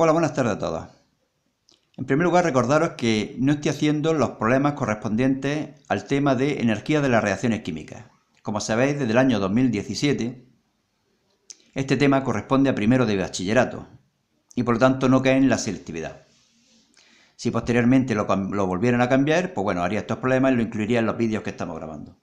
Hola, buenas tardes a todos. En primer lugar, recordaros que no estoy haciendo los problemas correspondientes al tema de energía de las reacciones químicas. Como sabéis, desde el año 2017, este tema corresponde a primero de bachillerato y por lo tanto no cae en la selectividad. Si posteriormente lo, lo volvieran a cambiar, pues bueno, haría estos problemas y lo incluiría en los vídeos que estamos grabando.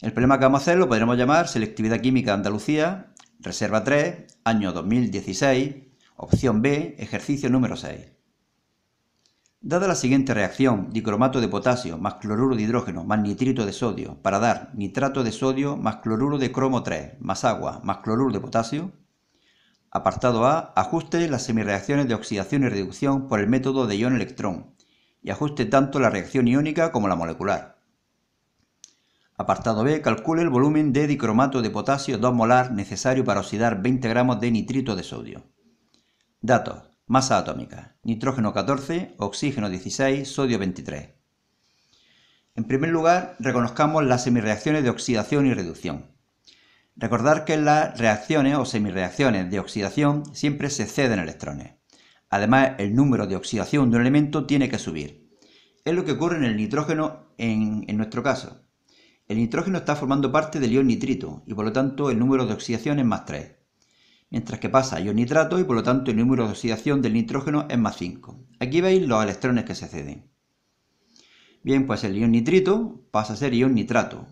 El problema que vamos a hacer lo podremos llamar Selectividad Química Andalucía, Reserva 3, año 2016, Opción B, ejercicio número 6. Dada la siguiente reacción, dicromato de potasio más cloruro de hidrógeno más nitrito de sodio para dar nitrato de sodio más cloruro de cromo 3 más agua más cloruro de potasio, apartado A, ajuste las semireacciones de oxidación y reducción por el método de ion-electrón y ajuste tanto la reacción iónica como la molecular. Apartado B, calcule el volumen de dicromato de potasio 2 molar necesario para oxidar 20 gramos de nitrito de sodio. Datos. Masa atómica. Nitrógeno 14, oxígeno 16, sodio 23. En primer lugar, reconozcamos las semirreacciones de oxidación y reducción. Recordar que las reacciones o semirreacciones de oxidación siempre se ceden electrones. Además, el número de oxidación de un elemento tiene que subir. Es lo que ocurre en el nitrógeno en, en nuestro caso. El nitrógeno está formando parte del ion nitrito y por lo tanto el número de oxidación es más 3 mientras que pasa ion nitrato y por lo tanto el número de oxidación del nitrógeno es más 5. Aquí veis los electrones que se ceden. Bien, pues el ion nitrito pasa a ser ion nitrato.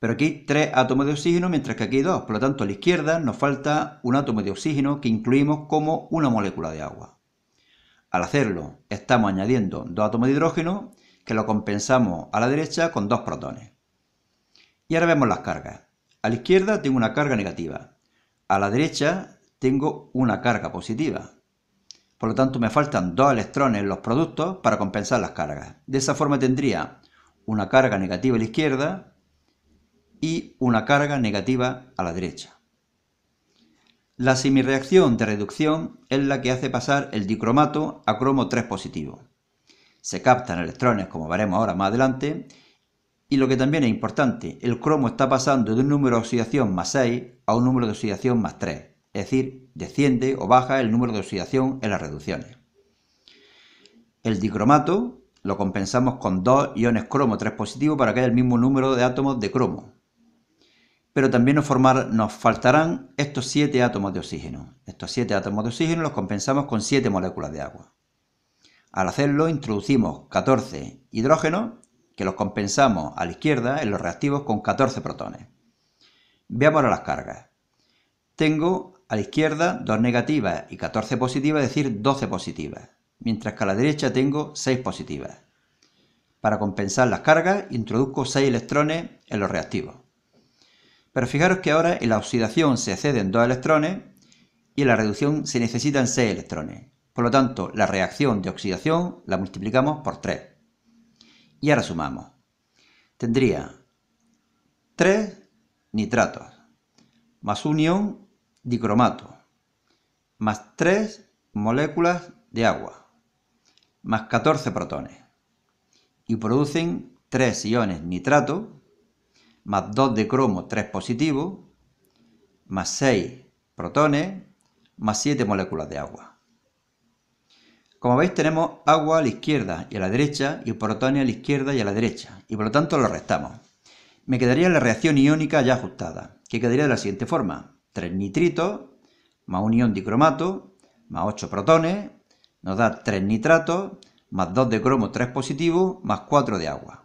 Pero aquí hay 3 átomos de oxígeno, mientras que aquí hay 2. Por lo tanto, a la izquierda nos falta un átomo de oxígeno que incluimos como una molécula de agua. Al hacerlo, estamos añadiendo 2 átomos de hidrógeno que lo compensamos a la derecha con 2 protones. Y ahora vemos las cargas. A la izquierda tengo una carga negativa, a la derecha tengo una carga positiva. Por lo tanto, me faltan dos electrones en los productos para compensar las cargas. De esa forma tendría una carga negativa a la izquierda y una carga negativa a la derecha. La semireacción de reducción es la que hace pasar el dicromato a cromo 3 positivo. Se captan electrones, como veremos ahora más adelante, y lo que también es importante, el cromo está pasando de un número de oxidación más 6 a un número de oxidación más 3, es decir, desciende o baja el número de oxidación en las reducciones. El dicromato lo compensamos con dos iones cromo 3 positivo para que haya el mismo número de átomos de cromo. Pero también nos, formar, nos faltarán estos 7 átomos de oxígeno. Estos 7 átomos de oxígeno los compensamos con 7 moléculas de agua. Al hacerlo introducimos 14 hidrógenos que los compensamos a la izquierda en los reactivos con 14 protones. Veamos ahora las cargas. Tengo a la izquierda 2 negativas y 14 positivas, es decir, 12 positivas, mientras que a la derecha tengo 6 positivas. Para compensar las cargas, introduzco 6 electrones en los reactivos. Pero fijaros que ahora en la oxidación se exceden 2 electrones y en la reducción se necesitan 6 electrones. Por lo tanto, la reacción de oxidación la multiplicamos por 3. Y ahora sumamos. Tendría 3 nitratos, más un ion dicromato, más 3 moléculas de agua, más 14 protones. Y producen 3 iones nitrato, más 2 de cromo 3 positivo, más 6 protones, más 7 moléculas de agua. Como veis tenemos agua a la izquierda y a la derecha y protones a la izquierda y a la derecha y por lo tanto lo restamos. Me quedaría la reacción iónica ya ajustada, que quedaría de la siguiente forma. 3 nitritos más un ion dicromato más 8 protones nos da 3 nitratos más 2 de cromo 3 positivo más 4 de agua.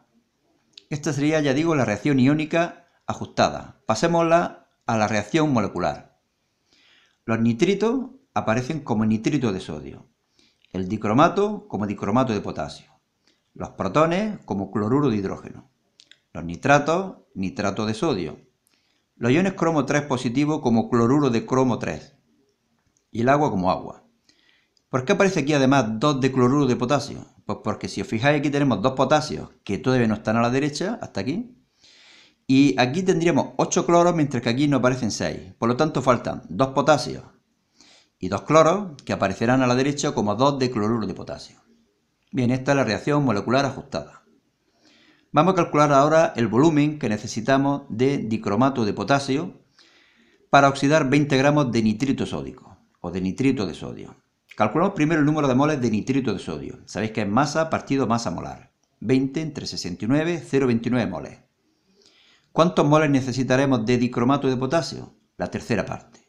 Esta sería, ya digo, la reacción iónica ajustada. Pasémosla a la reacción molecular. Los nitritos aparecen como nitrito de sodio el dicromato como dicromato de potasio, los protones como cloruro de hidrógeno, los nitratos, nitrato de sodio, los iones cromo 3 positivo como cloruro de cromo 3 y el agua como agua. ¿Por qué aparece aquí además 2 de cloruro de potasio? Pues porque si os fijáis aquí tenemos dos potasios que todavía no están a la derecha, hasta aquí. Y aquí tendríamos 8 cloros mientras que aquí no aparecen 6. Por lo tanto faltan 2 potasios y dos cloros que aparecerán a la derecha como dos de cloruro de potasio. Bien, esta es la reacción molecular ajustada. Vamos a calcular ahora el volumen que necesitamos de dicromato de potasio para oxidar 20 gramos de nitrito sódico o de nitrito de sodio. Calculamos primero el número de moles de nitrito de sodio. Sabéis que es masa partido masa molar. 20 entre 69, 0,29 moles. ¿Cuántos moles necesitaremos de dicromato de potasio? La tercera parte.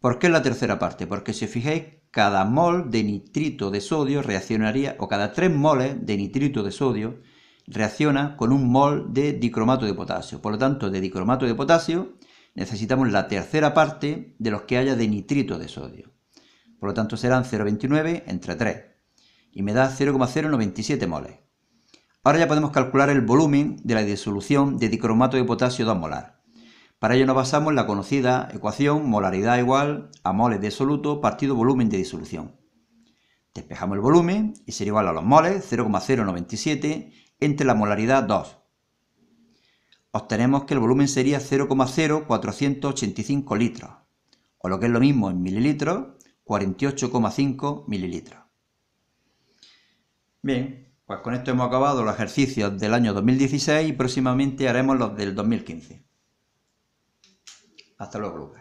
¿Por qué la tercera parte? Porque si os fijáis, cada mol de nitrito de sodio reaccionaría, o cada 3 moles de nitrito de sodio reacciona con un mol de dicromato de potasio. Por lo tanto, de dicromato de potasio necesitamos la tercera parte de los que haya de nitrito de sodio. Por lo tanto, serán 0,29 entre 3 y me da 0,097 moles. Ahora ya podemos calcular el volumen de la disolución de dicromato de potasio 2 molar. Para ello nos basamos en la conocida ecuación molaridad igual a moles de soluto partido volumen de disolución. Despejamos el volumen y sería igual a los moles 0,097 entre la molaridad 2. Obtenemos que el volumen sería 0,0485 litros, o lo que es lo mismo en mililitros, 48,5 mililitros. Bien, pues con esto hemos acabado los ejercicios del año 2016 y próximamente haremos los del 2015. Hasta luego,